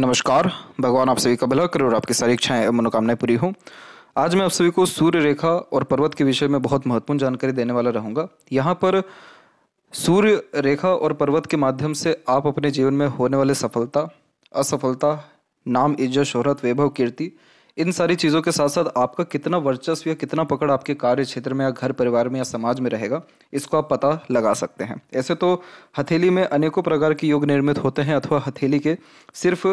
नमस्कार भगवान आप सभी का भला करो और आपकी सारी इच्छाएं एवं मनोकामनाएं पूरी हों आज मैं आप सभी को सूर्य रेखा और पर्वत के विषय में बहुत महत्वपूर्ण जानकारी देने वाला रहूंगा यहाँ पर सूर्य रेखा और पर्वत के माध्यम से आप अपने जीवन में होने वाले सफलता असफलता नाम इज्जत शोहरत वैभव कीर्ति इन सारी चीज़ों के साथ साथ आपका कितना वर्चस्व या कितना पकड़ आपके कार्य क्षेत्र में या घर परिवार में या समाज में रहेगा इसको आप पता लगा सकते हैं ऐसे तो हथेली में अनेकों प्रकार के योग निर्मित होते हैं अथवा हथेली के सिर्फ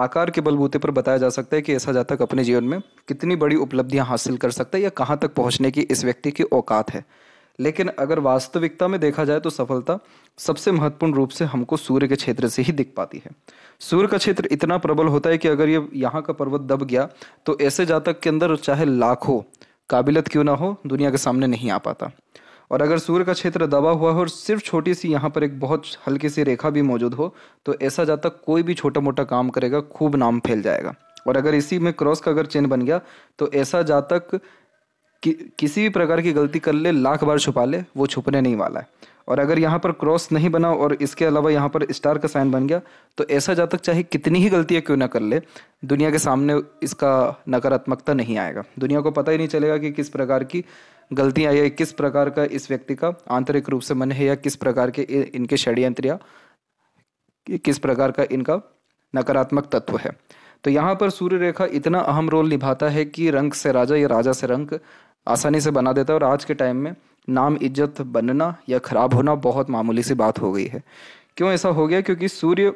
आकार के बलबूते पर बताया जा सकता है कि ऐसा जातक अपने जीवन में कितनी बड़ी उपलब्धियां हासिल कर सकता है या कहाँ तक पहुँचने की इस व्यक्ति की औकात है लेकिन अगर वास्तविकता में देखा जाए तो सफलता सबसे महत्वपूर्ण रूप से हमको सूर्य के क्षेत्र से ही दिख पाती है सूर्य का क्षेत्र इतना प्रबल होता है कि अगर ये यहाँ का पर्वत दब गया तो ऐसे जातक के अंदर चाहे लाखों काबिलत क्यों ना हो दुनिया के सामने नहीं आ पाता और अगर सूर्य का क्षेत्र दबा हुआ हो और सिर्फ छोटी सी यहाँ पर एक बहुत हल्की सी रेखा भी मौजूद हो तो ऐसा जातक कोई भी छोटा मोटा काम करेगा खूब नाम फैल जाएगा और अगर इसी में क्रॉस का अगर चिन्ह बन गया तो ऐसा जातक कि, किसी भी प्रकार की गलती कर ले लाख बार छुपा ले वो छुपने नहीं वाला है और अगर यहाँ पर क्रॉस नहीं बना और इसके अलावा यहाँ पर स्टार का साइन बन गया तो ऐसा जातक चाहे कितनी ही गलतियाँ क्यों ना कर ले दुनिया के सामने इसका नकारात्मकता नहीं आएगा दुनिया को पता ही नहीं चलेगा कि किस प्रकार की गलतियाँ या किस प्रकार का इस व्यक्ति का आंतरिक रूप से मन है या किस प्रकार के इनके षड्यंत्र या किस प्रकार का इनका नकारात्मक तत्व है तो यहाँ पर सूर्य रेखा इतना अहम रोल निभाता है कि रंग से राजा या राजा से रंग आसानी से बना देता है और आज के टाइम में नाम इज्जत बनना या खराब होना बहुत मामूली सी बात हो गई है क्यों ऐसा हो गया क्योंकि सूर्य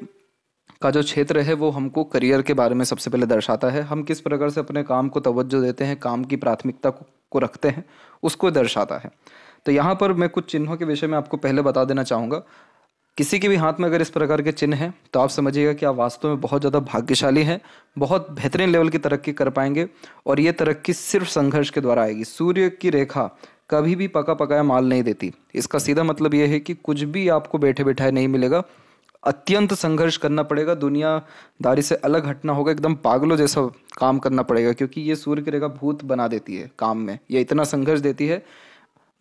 का जो क्षेत्र है वो हमको करियर के बारे में सबसे पहले दर्शाता है हम किस प्रकार से अपने काम को तवज्जो देते हैं काम की प्राथमिकता को, को रखते हैं उसको दर्शाता है तो यहाँ पर मैं कुछ चिन्हों के विषय में आपको पहले बता देना चाहूँगा किसी के भी हाथ में अगर इस प्रकार के चिन्ह हैं तो आप समझिएगा कि आप वास्तव में बहुत ज़्यादा भाग्यशाली हैं बहुत बेहतरीन लेवल की तरक्की कर पाएंगे और ये तरक्की सिर्फ संघर्ष के द्वारा आएगी सूर्य की रेखा कभी भी पका पकाया माल नहीं देती इसका सीधा मतलब यह है कि कुछ भी आपको बैठे बैठाए नहीं मिलेगा अत्यंत संघर्ष करना पड़ेगा दुनियादारी से अलग हटना होगा एकदम पागलों जैसा काम करना पड़ेगा क्योंकि ये सूर्य की रेखा भूत बना देती है काम में ये इतना संघर्ष देती है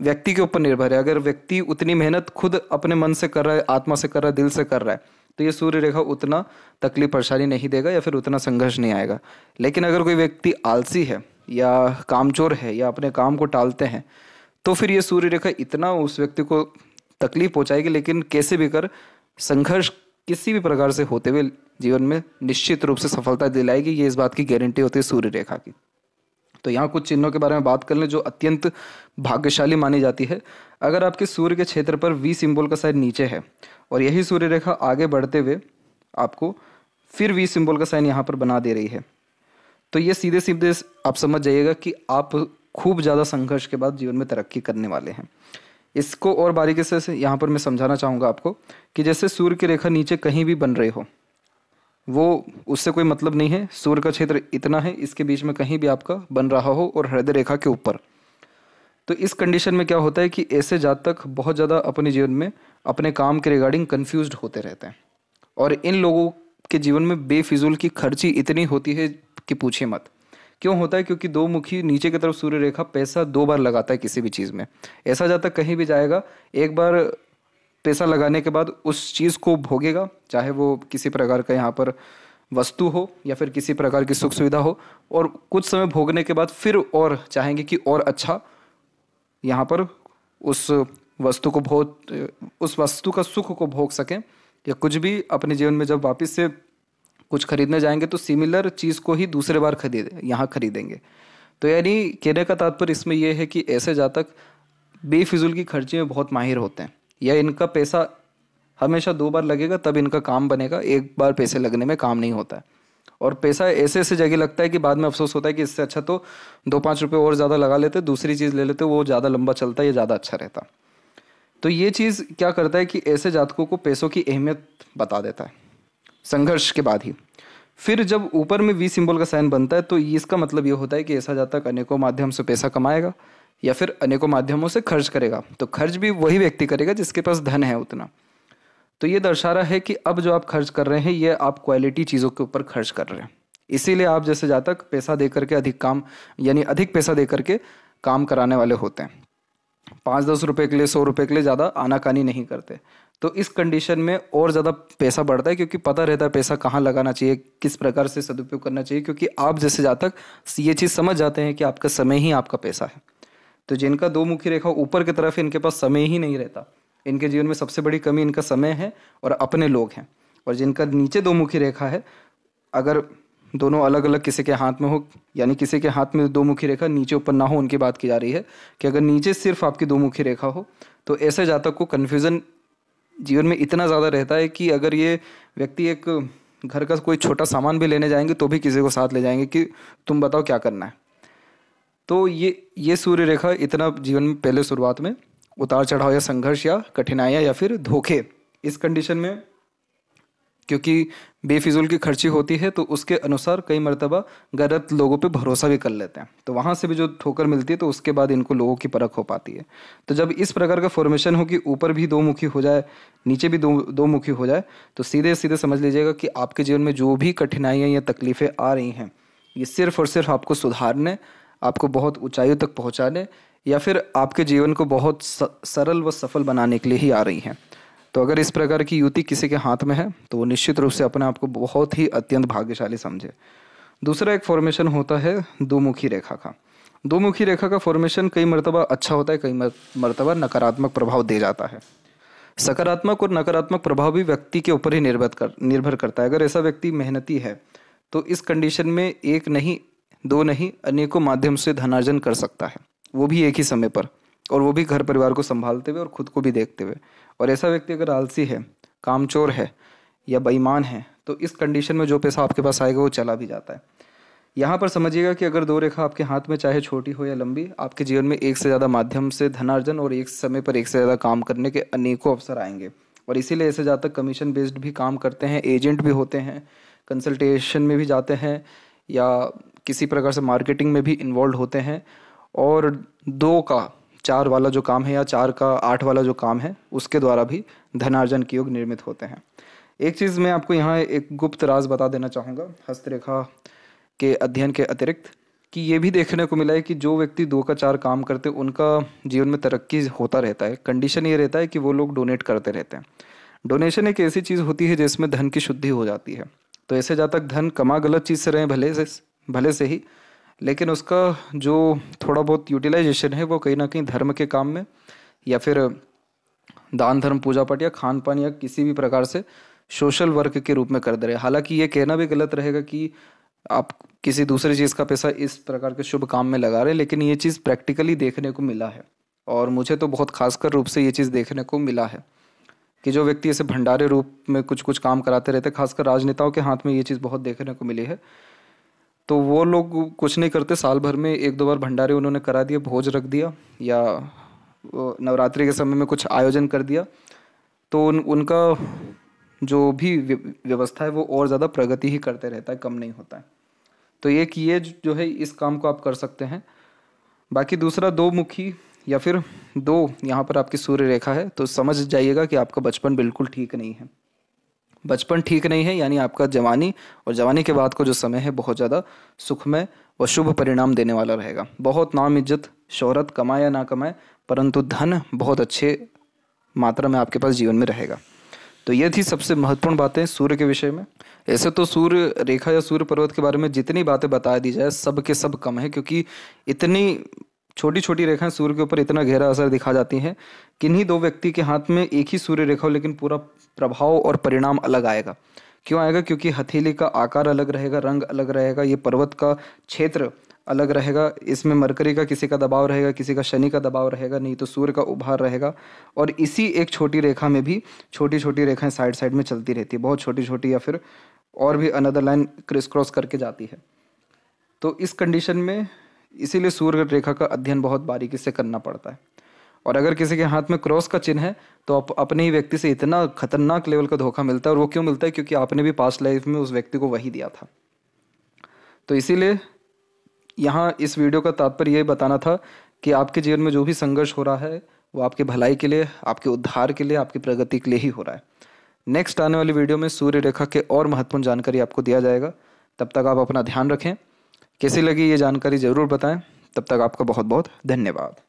व्यक्ति के ऊपर निर्भर है अगर व्यक्ति उतनी मेहनत खुद अपने मन से कर रहा है आत्मा से कर रहा है दिल से कर रहा है तो ये सूर्य रेखा उतना तकलीफ परेशानी नहीं देगा या फिर उतना संघर्ष नहीं आएगा लेकिन अगर कोई व्यक्ति आलसी है या कामचोर है या अपने काम को टालते हैं तो फिर ये सूर्य रेखा इतना उस व्यक्ति को तकलीफ पहुँचाएगी लेकिन कैसे भी कर संघर्ष किसी भी प्रकार से होते हुए जीवन में निश्चित रूप से सफलता दिलाएगी ये इस बात की गारंटी होती है सूर्य रेखा की तो यहाँ कुछ चिन्हों के बारे में बात कर लें जो अत्यंत भाग्यशाली मानी जाती है अगर आपके सूर्य के क्षेत्र पर वी सिंबल का साइन नीचे है और यही सूर्य रेखा आगे बढ़ते हुए आपको फिर वी सिंबल का साइन यहाँ पर बना दे रही है तो ये सीधे सीधे आप समझ जाइएगा कि आप खूब ज़्यादा संघर्ष के बाद जीवन में तरक्की करने वाले हैं इसको और बारीकी से यहाँ पर मैं समझाना चाहूँगा आपको कि जैसे सूर्य की रेखा नीचे कहीं भी बन रही हो वो उससे कोई मतलब नहीं है सूर्य का क्षेत्र इतना है इसके बीच में कहीं भी आपका बन रहा हो और हृदय रेखा के ऊपर तो इस कंडीशन में क्या होता है कि ऐसे जातक बहुत ज़्यादा अपने जीवन में अपने काम के रिगार्डिंग कन्फ्यूज होते रहते हैं और इन लोगों के जीवन में बेफिजूल की खर्ची इतनी होती है कि पूछे मत क्यों होता है क्योंकि दो मुखी नीचे की तरफ सूर्य रेखा पैसा दो बार लगाता है किसी भी चीज़ में ऐसा जातक कहीं भी जाएगा एक बार पैसा लगाने के बाद उस चीज़ को भोगेगा चाहे वो किसी प्रकार का यहाँ पर वस्तु हो या फिर किसी प्रकार की सुख सुविधा हो और कुछ समय भोगने के बाद फिर और चाहेंगे कि और अच्छा यहाँ पर उस वस्तु को भोग उस वस्तु का सुख को भोग सकें या कुछ भी अपने जीवन में जब वापस से कुछ खरीदने जाएंगे तो सिमिलर चीज़ को ही दूसरे बार खरीद यहाँ खरीदेंगे तो यानी कहने का तात्पर्य इसमें यह है कि ऐसे जातक बेफिजुल की खर्चे में बहुत माहिर होते हैं या इनका पैसा हमेशा दो बार लगेगा तब इनका काम बनेगा एक बार पैसे लगने में काम नहीं होता है और पैसा ऐसे ऐसे जगह लगता है कि बाद में अफसोस होता है कि इससे अच्छा तो दो पाँच रुपये और ज़्यादा लगा लेते दूसरी चीज़ ले लेते वो ज़्यादा लंबा चलता या ज़्यादा अच्छा रहता तो ये चीज़ क्या करता है कि ऐसे जातकों को पैसों की अहमियत बता देता है संघर्ष के बाद ही फिर जब ऊपर में वी सिंबल का साइन बनता है तो इसका मतलब ये होता है कि ऐसा जातक अनेकों माध्यम से पैसा कमाएगा या फिर अनेकों माध्यमों से खर्च करेगा तो खर्च भी वही व्यक्ति करेगा जिसके पास धन है उतना तो ये दर्शा रहा है कि अब जो आप खर्च कर रहे हैं ये आप क्वालिटी चीज़ों के ऊपर खर्च कर रहे हैं इसीलिए आप जैसे जातक पैसा दे करके अधिक काम यानी अधिक पैसा दे करके काम कराने वाले होते हैं पाँच दस रुपये के लिए सौ रुपये के लिए ज़्यादा आनाकानी नहीं करते तो इस कंडीशन में और ज़्यादा पैसा बढ़ता है क्योंकि पता रहता है पैसा कहाँ लगाना चाहिए किस प्रकार से सदुपयोग करना चाहिए क्योंकि आप जैसे जातक ये चीज़ समझ जाते हैं कि आपका समय ही आपका पैसा है तो जिनका दो मुखी रेखा ऊपर की तरफ इनके पास समय ही नहीं रहता इनके जीवन में सबसे बड़ी कमी इनका समय है और अपने लोग हैं और जिनका नीचे दो मुखी रेखा है अगर दोनों अलग अलग किसी के हाथ में हो यानी किसी के हाथ में दो मुखी रेखा नीचे ऊपर ना हो उनकी बात की जा रही है कि अगर नीचे सिर्फ आपकी दो मुखी रेखा हो तो ऐसे जातक को कन्फ्यूज़न जीवन में इतना ज़्यादा रहता है कि अगर ये व्यक्ति एक घर का कोई छोटा सामान भी लेने जाएंगे तो भी किसी को साथ ले जाएंगे कि तुम बताओ क्या करना है तो ये ये सूर्य रेखा इतना जीवन में पहले शुरुआत में उतार चढ़ाव या संघर्ष या कठिनाइयाँ या फिर धोखे इस कंडीशन में क्योंकि बेफिजूल की खर्ची होती है तो उसके अनुसार कई मरतबा गलत लोगों पे भरोसा भी कर लेते हैं तो वहाँ से भी जो ठोकर मिलती है तो उसके बाद इनको लोगों की परख हो पाती है तो जब इस प्रकार का फॉर्मेशन हो कि ऊपर भी दो मुखी हो जाए नीचे भी दो दो मुखी हो जाए तो सीधे सीधे समझ लीजिएगा कि आपके जीवन में जो भी कठिनाइयाँ या तकलीफ़ें आ रही हैं ये सिर्फ और सिर्फ आपको सुधारने आपको बहुत ऊंचाइयों तक पहुंचाने या फिर आपके जीवन को बहुत सरल व सफल बनाने के लिए ही आ रही हैं तो अगर इस प्रकार की युति किसी के हाथ में है तो वो निश्चित रूप से अपने आप को बहुत ही अत्यंत भाग्यशाली समझे दूसरा एक फॉर्मेशन होता है दो मुखी रेखा का दो मुखी रेखा का फॉर्मेशन कई मरतबा अच्छा होता है कई मरतबा नकारात्मक प्रभाव दे जाता है सकारात्मक और नकारात्मक प्रभाव भी व्यक्ति के ऊपर ही निर्भर कर निर्भर करता है अगर ऐसा व्यक्ति मेहनती है तो इस कंडीशन में एक नहीं दो नहीं अनेकों माध्यम से धनार्जन कर सकता है वो भी एक ही समय पर और वो भी घर परिवार को संभालते हुए और खुद को भी देखते हुए और ऐसा व्यक्ति अगर आलसी है कामचोर है या बेईमान है तो इस कंडीशन में जो पैसा आपके पास आएगा वो चला भी जाता है यहाँ पर समझिएगा कि अगर दो रेखा आपके हाथ में चाहे छोटी हो या लंबी आपके जीवन में एक से ज़्यादा माध्यम से धनार्जन और एक समय पर एक से ज़्यादा काम करने के अनेकों अवसर आएंगे और इसीलिए ऐसे जातक कमीशन बेस्ड भी काम करते हैं एजेंट भी होते हैं कंसल्टेशन में भी जाते हैं या किसी प्रकार से मार्केटिंग में भी इन्वॉल्व होते हैं और दो का चार वाला जो काम है या चार का आठ वाला जो काम है उसके द्वारा भी धनार्जन के योग निर्मित होते हैं एक चीज़ मैं आपको यहाँ एक गुप्त राज बता देना चाहूँगा हस्तरेखा के अध्ययन के अतिरिक्त कि ये भी देखने को मिला है कि जो व्यक्ति दो का चार काम करते उनका जीवन में तरक्की होता रहता है कंडीशन ये रहता है कि वो लोग डोनेट करते रहते हैं डोनेशन एक ऐसी चीज़ होती है जिसमें धन की शुद्धि हो जाती है तो ऐसे जहाँ तक धन कमा गलत चीज़ से रहें भले से भले से ही लेकिन उसका जो थोड़ा बहुत यूटिलाइजेशन है वो कहीं ना कहीं धर्म के काम में या फिर दान धर्म पूजा पाठ या खान पान या किसी भी प्रकार से सोशल वर्क के रूप में कर दे रहे हालांकि ये कहना भी गलत रहेगा कि आप किसी दूसरी चीज़ का पैसा इस प्रकार के शुभ काम में लगा रहे हैं लेकिन ये चीज़ प्रैक्टिकली देखने को मिला है और मुझे तो बहुत खासकर रूप से ये चीज़ देखने को मिला है कि जो व्यक्ति ऐसे भंडारे रूप में कुछ कुछ काम कराते रहते खासकर राजनेताओं के हाथ में ये चीज़ बहुत देखने को मिली है तो वो लोग कुछ नहीं करते साल भर में एक दो बार भंडारे उन्होंने करा दिए भोज रख दिया या नवरात्रि के समय में कुछ आयोजन कर दिया तो उन उनका जो भी व्यवस्था है वो और ज़्यादा प्रगति ही करते रहता है कम नहीं होता है तो एक ये जो है इस काम को आप कर सकते हैं बाकी दूसरा दो मुखी या फिर दो यहाँ पर आपकी सूर्य रेखा है तो समझ जाइएगा कि आपका बचपन बिल्कुल ठीक नहीं है बचपन ठीक नहीं है यानी आपका जवानी और जवानी के बाद को जो समय है बहुत ज़्यादा सुखमय व शुभ परिणाम देने वाला रहेगा बहुत नाम इज्जत शोहरत कमाए या ना कमाए परंतु धन बहुत अच्छे मात्रा में आपके पास जीवन में रहेगा तो ये थी सबसे महत्वपूर्ण बातें सूर्य के विषय में ऐसे तो सूर्य रेखा या सूर्य पर्वत के बारे में जितनी बातें बता दी जाए सब के सब कम है क्योंकि इतनी छोटी छोटी रेखाएं सूर्य के ऊपर इतना गहरा असर दिखा जाती हैं किन्हीं दो व्यक्ति के हाथ में एक ही सूर्य रेखा हो लेकिन पूरा प्रभाव और परिणाम अलग आएगा क्यों आएगा क्योंकि हथेली का आकार अलग रहेगा रंग अलग रहेगा ये पर्वत का क्षेत्र अलग रहेगा इसमें मरकरी का किसी का दबाव रहेगा किसी का शनि का दबाव रहेगा नहीं तो सूर्य का उभार रहेगा और इसी एक छोटी रेखा में भी छोटी छोटी रेखाएं साइड साइड में चलती रहती है बहुत छोटी छोटी या फिर और भी अनदर लाइन क्रिस क्रॉस करके जाती है तो इस कंडीशन में इसीलिए सूर्य रेखा का अध्ययन बहुत बारीकी से करना पड़ता है और अगर किसी के हाथ में क्रॉस का चिन्ह है तो आप अपने ही व्यक्ति से इतना खतरनाक लेवल का धोखा मिलता है और वो क्यों मिलता है क्योंकि आपने भी पास्ट लाइफ में उस व्यक्ति को वही दिया था तो इसीलिए यहाँ इस वीडियो का तात्पर्य ये बताना था कि आपके जीवन में जो भी संघर्ष हो रहा है वो आपके भलाई के लिए आपके उद्धार के लिए आपकी प्रगति के लिए ही हो रहा है नेक्स्ट आने वाली वीडियो में सूर्य रेखा के और महत्वपूर्ण जानकारी आपको दिया जाएगा तब तक आप अपना ध्यान रखें कैसी लगी ये जानकारी ज़रूर बताएं तब तक आपका बहुत बहुत धन्यवाद